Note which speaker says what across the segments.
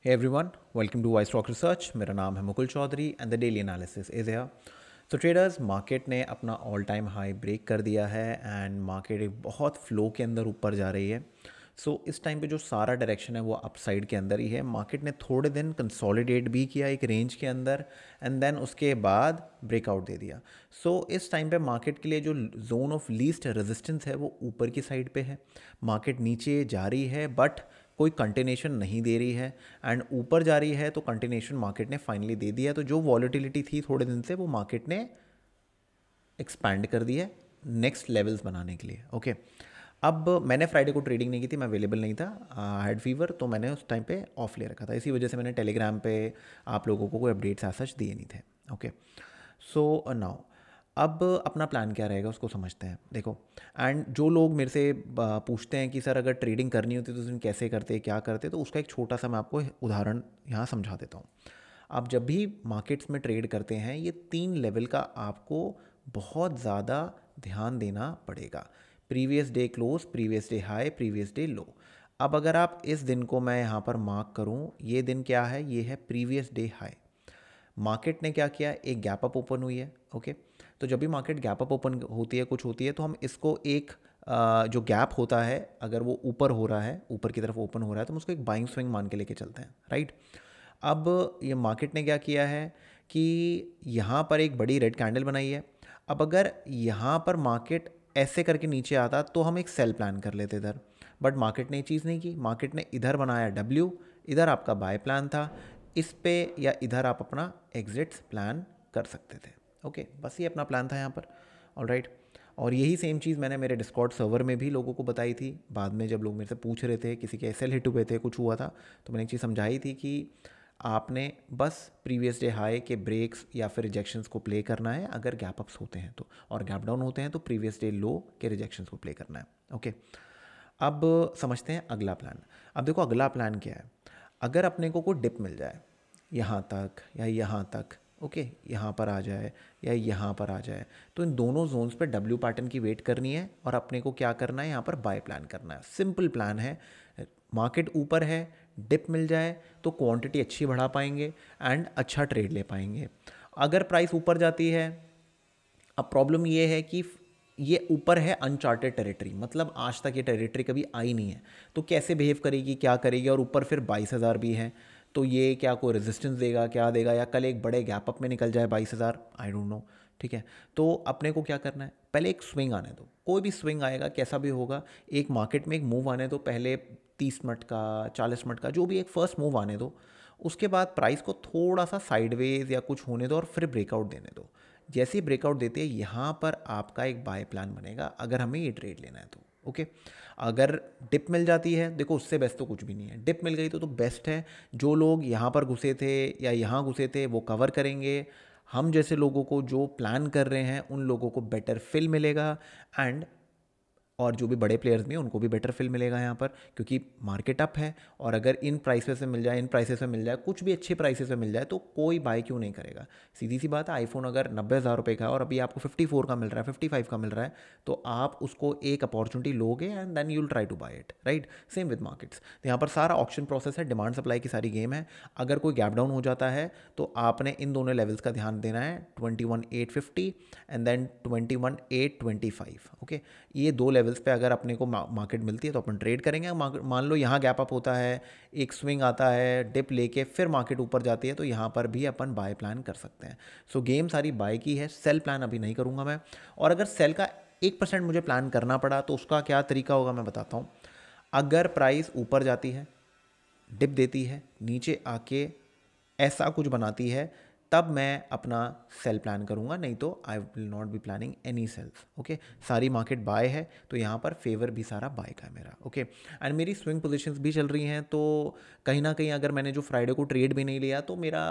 Speaker 1: Hey everyone, welcome to Stock Research. मेरा नाम है Mukul Chaudhary and the daily analysis is here तो ट्रेडर्स मार्केट ने अपना ऑल टाइम हाई ब्रेक कर दिया है एंड मार्केट एक बहुत फ्लो के अंदर ऊपर जा रही है सो so, इस टाइम पे जो सारा डायरेक्शन है वो अपसाइड के अंदर ही है मार्केट ने थोड़े दिन कंसोलिडेट भी किया एक रेंज के अंदर एंड देन उसके बाद ब्रेकआउट दे दिया सो so, इस टाइम पे मार्केट के लिए जो जोन ऑफ लीस्ट रेजिस्टेंस है वो ऊपर की साइड पे है मार्केट नीचे जा रही है बट कोई कंटिनेशन नहीं दे रही है एंड ऊपर जा रही है तो कंटिनेशन मार्केट ने फाइनली दे दिया तो जो वॉलिटिलिटी थी थोड़े दिन से वो मार्केट ने एक्सपैंड कर दी है नेक्स्ट लेवल्स बनाने के लिए ओके अब मैंने फ्राइडे को ट्रेडिंग नहीं की थी मैं अवेलेबल नहीं था हेड फीवर तो मैंने उस टाइम पे ऑफ ले रखा था इसी वजह से मैंने टेलीग्राम पे आप लोगों को कोई अपडेट्स ऐसा सच दिए नहीं थे ओके सो नाउ अब अपना प्लान क्या रहेगा उसको समझते हैं देखो एंड जो लोग मेरे से पूछते हैं कि सर अगर ट्रेडिंग करनी होती तो उसमें कैसे करते क्या करते तो उसका एक छोटा सा मैं आपको उदाहरण यहाँ समझा देता हूँ आप जब भी मार्केट्स में ट्रेड करते हैं ये तीन लेवल का आपको बहुत ज़्यादा ध्यान देना पड़ेगा previous day close previous day high previous day low अब अगर आप इस दिन को मैं यहाँ पर मार्क करूँ ये दिन क्या है ये है प्रीवियस डे हाई मार्केट ने क्या किया एक गैप अप ओपन हुई है ओके okay? तो जब भी मार्केट गैप अप ओपन होती है कुछ होती है तो हम इसको एक जो गैप होता है अगर वो ऊपर हो रहा है ऊपर की तरफ ओपन हो रहा है तो हम उसको एक बाइंग स्विंग मान के लेके चलते हैं राइट अब ये मार्केट ने क्या किया है कि यहाँ पर एक बड़ी रेड कैंडल बनाई है अब अगर यहाँ पर मार्केट ऐसे करके नीचे आता तो हम एक सेल प्लान कर लेते इधर बट मार्केट ने ये चीज़ नहीं की मार्केट ने इधर बनाया डब्ल्यू इधर आपका बाय प्लान था इस पे या इधर आप अपना एग्जिट्स प्लान कर सकते थे ओके बस ये अपना प्लान था यहाँ पर ऑल राइट और यही सेम चीज़ मैंने मेरे डिस्कॉट सर्वर में भी लोगों को बताई थी बाद में जब लोग मेरे से पूछ रहे थे किसी के एस हिट हुए थे कुछ हुआ था तो मैंने एक चीज़ समझाई थी कि आपने बस प्रीवियस डे हाई के ब्रेक्स या फिर रिजेक्शंस को प्ले करना है अगर गैप अप्स होते हैं तो और गैप डाउन होते हैं तो प्रीवियस डे लो के रिजेक्शंस को प्ले करना है ओके अब समझते हैं अगला प्लान अब देखो अगला प्लान क्या है अगर अपने को कोई डिप मिल जाए यहाँ तक या यहाँ तक ओके यहाँ पर आ जाए या यहाँ पर आ जाए तो इन दोनों जोन्स पे डब्ल्यू पैटर्न की वेट करनी है और अपने को क्या करना है यहाँ पर बाय प्लान करना है सिंपल प्लान है मार्केट ऊपर है डिप मिल जाए तो क्वांटिटी अच्छी बढ़ा पाएंगे एंड अच्छा ट्रेड ले पाएंगे अगर प्राइस ऊपर जाती है अब प्रॉब्लम ये है कि ये ऊपर है अनचार्टेड टेरिटरी मतलब आज तक ये टेरिटरी कभी आई नहीं है तो कैसे बिहेव करेगी क्या करेगी और ऊपर फिर बाईस हज़ार भी है तो ये क्या कोई रेजिस्टेंस देगा क्या देगा या कल एक बड़े गैप अप में निकल जाए बाईस हज़ार आई डोंट नो ठीक है तो अपने को क्या करना है पहले एक स्विंग आने दो कोई भी स्विंग आएगा कैसा भी होगा एक मार्केट में एक मूव आने दो पहले तीस मिनट का चालीस मिनट का जो भी एक फर्स्ट मूव आने दो उसके बाद प्राइस को थोड़ा सा साइडवेज या कुछ होने दो और फिर ब्रेकआउट देने दो जैसे ही ब्रेकआउट देते हैं यहाँ पर आपका एक बाय प्लान बनेगा अगर हमें ये ट्रेड लेना है तो ओके अगर डिप मिल जाती है देखो उससे बेस्ट तो कुछ भी नहीं है डिप मिल गई तो तो बेस्ट है जो लोग यहाँ पर घुसे थे या यहाँ घुसे थे वो कवर करेंगे हम जैसे लोगों को जो प्लान कर रहे हैं उन लोगों को बेटर फिल मिलेगा एंड और जो भी बड़े प्लेयर्स भी हैं उनको भी बेटर फील मिलेगा यहाँ पर क्योंकि मार्केट अप है और अगर इन प्राइसेस से मिल जाए इन प्राइसेस से मिल जाए कुछ भी अच्छे प्राइसेस से मिल जाए तो कोई बाय क्यों नहीं करेगा सीधी सी बात है आईफोन अगर नब्बे हज़ार रुपये का है और अभी आपको फिफ्टी फोर का मिल रहा है फिफ्टी फाइव का मिल रहा है तो आप उसको एक अपॉर्चुनिटी लोगे and then you'll try to buy it right same with markets तो यहाँ पर सारा ऑप्शन प्रोसेस है डिमांड सप्लाई की सारी गेम है अगर कोई गैप डाउन हो जाता है तो आपने इन दोनों लेवल्स का ध्यान देना है twenty one eight fifty and then twenty one eight twenty five okay ये दो लेवल लेवल्स पे अगर अपने को मार्केट मिलती है तो अपन ट्रेड करेंगे मान लो यहाँ गैप अप होता है एक स्विंग आता है डिप लेके फिर मार्केट ऊपर जाती है तो यहाँ पर भी अपन बाय प्लान कर सकते हैं सो गेम सारी बाय की है सेल प्लान अभी नहीं करूँगा मैं और अगर सेल का एक परसेंट मुझे प्लान करना पड़ा तो उसका क्या तरीका होगा मैं बताता हूँ अगर प्राइस ऊपर जाती है डिप देती है नीचे आके ऐसा कुछ बनाती है तब मैं अपना सेल प्लान करूँगा नहीं तो I will not be planning any sells okay सारी मार्केट बाय है तो यहाँ पर फेवर भी सारा बाय का है मेरा ओके okay? एंड मेरी स्विंग पोजीशंस भी चल रही हैं तो कहीं ना कहीं अगर मैंने जो फ्राइडे को ट्रेड भी नहीं लिया तो मेरा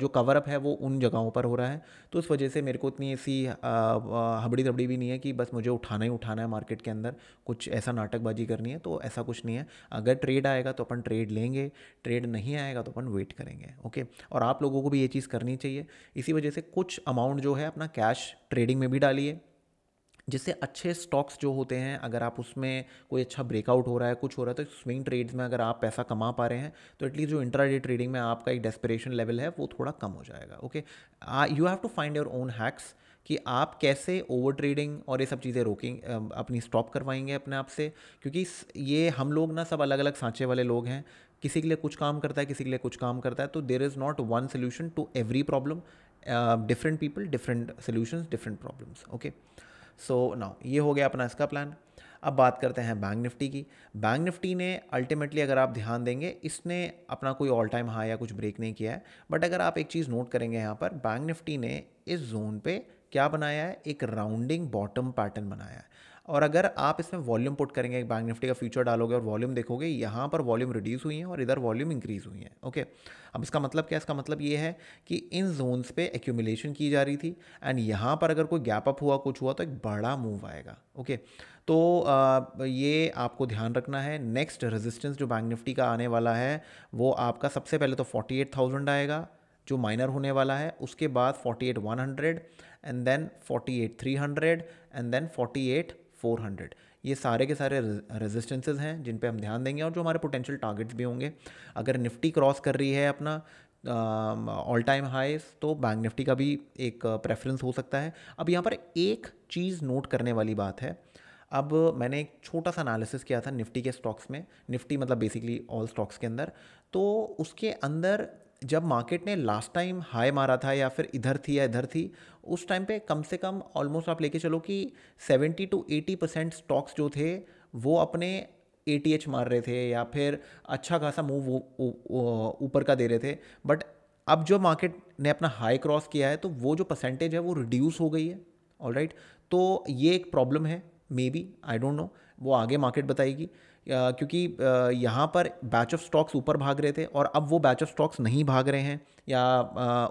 Speaker 1: जो कवर अप है वो उन जगहों पर हो रहा है तो उस वजह से मेरे को इतनी ऐसी हबड़ी दबड़ी भी नहीं है कि बस मुझे उठाना ही उठाना है मार्केट के अंदर कुछ ऐसा नाटकबाजी करनी है तो ऐसा कुछ नहीं है अगर ट्रेड आएगा तो अपन ट्रेड लेंगे ट्रेड नहीं आएगा तो अपन वेट करेंगे ओके okay? और आप लोगों को भी ये चीज़ करनी चाहिए इसी वजह से कुछ अमाउंट जो है अपना कैश ट्रेडिंग में भी डालिए जिससे अच्छे स्टॉक्स जो होते हैं अगर आप उसमें कोई अच्छा ब्रेकआउट हो रहा है कुछ हो रहा है तो स्विंग ट्रेड्स में अगर आप पैसा कमा पा रहे हैं तो एटलीस्ट जो इंट्राडे ट्रेडिंग में आपका एक डेस्परेशन लेवल है वो थोड़ा कम हो जाएगा okay you have to find your own hacks कि आप कैसे ओवर ट्रेडिंग और ये सब चीज़ें रोकेंगे अपनी स्टॉप करवाएंगे अपने आप से क्योंकि ये हम लोग ना सब अलग अलग सांचे वाले लोग हैं किसी के लिए कुछ काम करता है किसी के लिए कुछ काम करता है तो there is not one solution to every problem different people different solution different problems okay so now ये हो गया अपना इसका प्लान अब बात करते हैं बैंक निफ्टी की बैंक निफ्टी ने अल्टीमेटली अगर आप ध्यान देंगे इसने अपना कोई ऑल टाइम हाई या कुछ ब्रेक नहीं किया है बट अगर आप एक चीज़ नोट करेंगे यहाँ पर बैंक निफ्टी ने इस जोन पे क्या बनाया है एक राउंडिंग बॉटम पैटर्न बनाया है और अगर आप इसमें वॉल्यूम पुट करेंगे बैंक निफ्टी का फ्यूचर डालोगे और वॉल्यूम देखोगे यहाँ पर वॉल्यूम रिड्यूस हुई है और इधर वॉल्यूम इंक्रीज हुई है ओके अब इसका मतलब क्या इसका मतलब ये है कि इन जोन्स पे एक्यूमुलेशन की जा रही थी एंड यहाँ पर अगर कोई गैप अप हुआ कुछ हुआ तो एक बड़ा मूव आएगा ओके तो आ, ये आपको ध्यान रखना है नेक्स्ट रेजिस्टेंस जो बैंक निफ्टी का आने वाला है वो आपका सबसे पहले तो फोर्टी आएगा जो माइनर होने वाला है उसके बाद forty and then 48 300 and then 48 400 ये सारे के सारे रेजिस्टेंसेज हैं जिन पे हम ध्यान देंगे और जो हमारे पोटेंशियल टारगेट्स भी होंगे अगर निफ्टी क्रॉस कर रही है अपना ऑल टाइम हाईस तो बैंक निफ्टी का भी एक प्रेफरेंस हो सकता है अब यहाँ पर एक चीज़ नोट करने वाली बात है अब मैंने एक छोटा सा एनालिसिस किया था निफ्टी के स्टॉक्स में निफ्टी मतलब बेसिकली ऑल स्टॉक्स के अंदर तो उसके अंदर जब मार्केट ने लास्ट टाइम हाई मारा था या फिर इधर थी या इधर थी उस टाइम पे कम से कम ऑलमोस्ट आप लेके चलो कि 70 टू 80 परसेंट स्टॉक्स जो थे वो अपने ए मार रहे थे या फिर अच्छा खासा मूव ऊपर का दे रहे थे बट अब जो मार्केट ने अपना हाई क्रॉस किया है तो वो जो परसेंटेज है वो रिड्यूस हो गई है ऑल right? तो ये एक प्रॉब्लम है maybe I don't know वो आगे मार्केट बताएगी क्योंकि यहाँ पर बैच ऑफ स्टॉक्स ऊपर भाग रहे थे और अब वो बैच ऑफ स्टॉक्स नहीं भाग रहे हैं या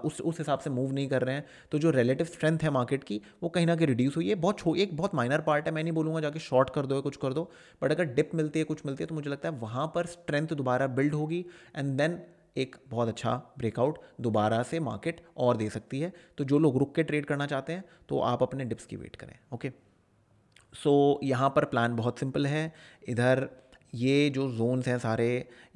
Speaker 1: उस उस हिसाब से मूव नहीं कर रहे हैं तो जो रिलेटिव स्ट्रेंथ है मार्केट की वो कहीं ना कहीं रिड्यूस हुई है बहुत छो एक बहुत माइनर पार्ट है मैं नहीं बोलूँगा जाके शॉर्ट कर दो कुछ कर दो बट अगर डिप मिलती है कुछ मिलती है तो मुझे लगता है वहाँ पर स्ट्रेंथ दोबारा बिल्ड होगी एंड देन एक बहुत अच्छा ब्रेकआउट दोबारा से मार्केट और दे सकती है तो जो लोग रुक के ट्रेड करना चाहते हैं तो आप अपने डिप्स की वेट करें ओके सो so, यहाँ पर प्लान बहुत सिंपल है इधर ये जो जोन्स हैं सारे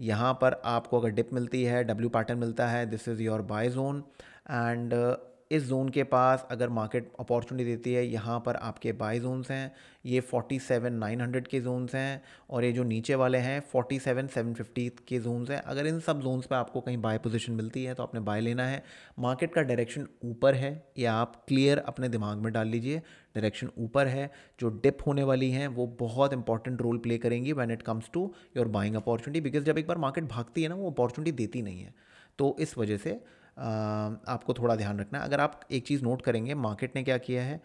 Speaker 1: यहाँ पर आपको अगर डिप मिलती है डब्ल्यू पैटर्न मिलता है this is your buy zone and इस जोन के पास अगर मार्केट अपॉर्चुनिटी देती है यहाँ पर आपके बाई जोन्स हैं ये फोर्टी सेवन नाइन हंड्रेड के जोन्स हैं और ये जो नीचे वाले हैं फोर्टी सेवन सेवन फिफ्टी के जोन्स हैं अगर इन सब जोन्स पे आपको कहीं बाय पोजीशन मिलती है तो आपने बाय लेना है मार्केट का डायरेक्शन ऊपर है ये आप क्लियर अपने दिमाग में डाल लीजिए डायरेक्शन ऊपर है जो डिप होने वाली हैं वो बहुत इंपॉर्टेंट रोल प्ले करेंगी when it comes to your buying opportunity because जब एक बार मार्केट भागती है ना वो अपॉर्चुनिटी देती नहीं है तो इस वजह से आपको थोड़ा ध्यान रखना है अगर आप एक चीज़ नोट करेंगे मार्केट ने क्या किया है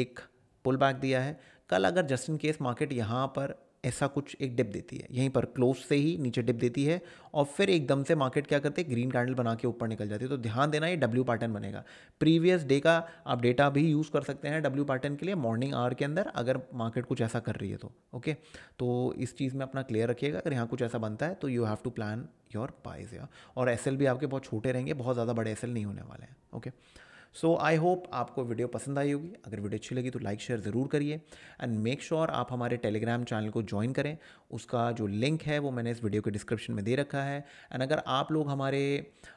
Speaker 1: एक पुल बैक दिया है कल अगर जस्ट इन केस मार्केट यहाँ पर ऐसा कुछ एक डिप देती है यहीं पर क्लोज से ही नीचे डिप देती है और फिर एकदम से मार्केट क्या करते हैं ग्रीन कैंडल बना के ऊपर निकल जाती है तो ध्यान देना ये डब्ल्यू पैटर्न बनेगा प्रीवियस डे का आप डेटा भी यूज़ कर सकते हैं डब्ल्यू पैटर्न के लिए मॉर्निंग आवर के अंदर अगर मार्केट कुछ ऐसा कर रही है तो ओके तो इस चीज़ में अपना क्लियर रखिएगा अगर यहाँ कुछ ऐसा बनता है तो you have to plan your buys या और एस भी आपके बहुत छोटे रहेंगे बहुत ज़्यादा बड़े एस नहीं होने वाले हैं okay okay? So I hope आपको वीडियो पसंद आई होगी अगर वीडियो अच्छी लगी तो लाइक शेयर ज़रूर करिए एंड मेक श्योर आप हमारे टेलीग्राम चैनल को ज्वाइन करें उसका जो लिंक है वो मैंने इस वीडियो के डिस्क्रिप्शन में दे रखा है एंड अगर आप लोग हमारे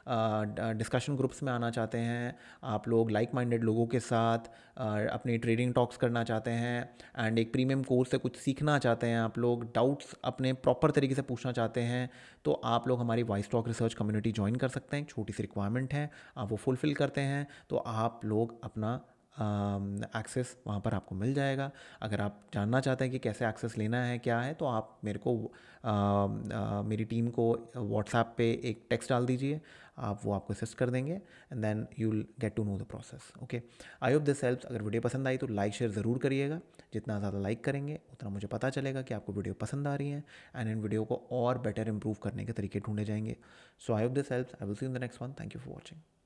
Speaker 1: डिस्कशन ग्रुप्स में आना चाहते हैं आप लोग लाइक माइंडेड लोगों के साथ अपनी ट्रेडिंग टॉक्स करना चाहते हैं एंड एक प्रीमियम कोर्स से कुछ सीखना चाहते हैं आप लोग डाउट्स अपने प्रॉपर तरीके से पूछना चाहते हैं तो आप लोग हमारी Wise Talk research community join कर सकते हैं छोटी सी रिक्वायरमेंट है आप वो फुलफिल करते हैं तो आप लोग अपना एक्सेस वहाँ पर आपको मिल जाएगा अगर आप जानना चाहते हैं कि कैसे एक्सेस लेना है क्या है तो आप मेरे को uh, uh, मेरी टीम को व्हाट्सएप पे एक टेक्स्ट डाल दीजिए आप वो आपको असिस्ट कर देंगे and then you will get to know the process okay I hope this helps अगर वीडियो पसंद आई तो लाइक शेयर ज़रूर करिएगा जितना ज़्यादा लाइक करेंगे उतना मुझे पता चलेगा कि आपको वीडियो पसंद आ रही है एंड इन वीडियो को और बेटर इंप्रूव करने के तरीके ढूंढे जाएंगे so I hope this helps I will see in the next one thank you for watching